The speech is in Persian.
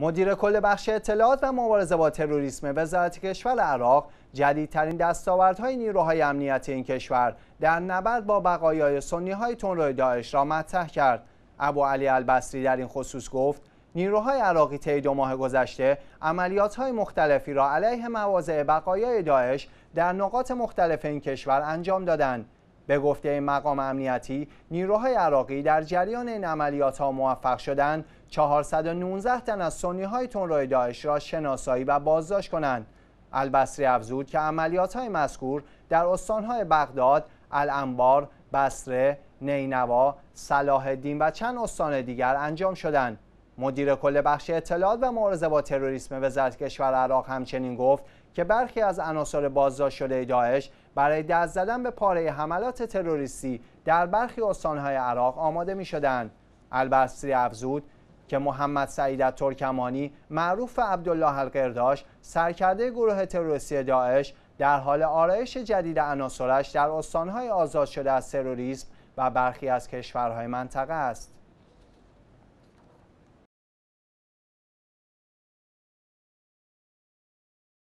مدیر کل بخش اطلاعات و مبارزه با تروریسم وزارت کشور عراق جدیدترین دستاوردهای نیروهای امنیتی این کشور در نبرد با بقایای سنی های تنروی داعش را مطرح کرد ابو علی البصری در این خصوص گفت نیروهای عراقی طی دو ماه گذشته عملیات های مختلفی را علیه مواضع بقایای داعش در نقاط مختلف این کشور انجام دادند به گفته این مقام امنیتی نیروهای عراقی در جریان این عملیات ها موفق شدند 419 تن از سنی های تنروی داعش را شناسایی و بازداشت کنند البصری افزود که عملیات های مذکور در استانهای بغداد، الانبار، بصره، نینوا، صلاح دین و چند استان دیگر انجام شدند. مدیر کل بخش اطلاعات و مبارزه با تروریسم وزارت کشور عراق همچنین گفت که برخی از عناصر بازداشت شده داعش برای دست زدن به پاره حملات تروریستی در برخی استانهای عراق آماده می شدند. البصری افزود که محمد سعید ترکمانی معروف عبدالله القرداش سرکرده گروه تروریستی داعش در حال آرایش جدید عناصرش در استانهای آزاد شده از تروریسم و برخی از کشورهای منطقه است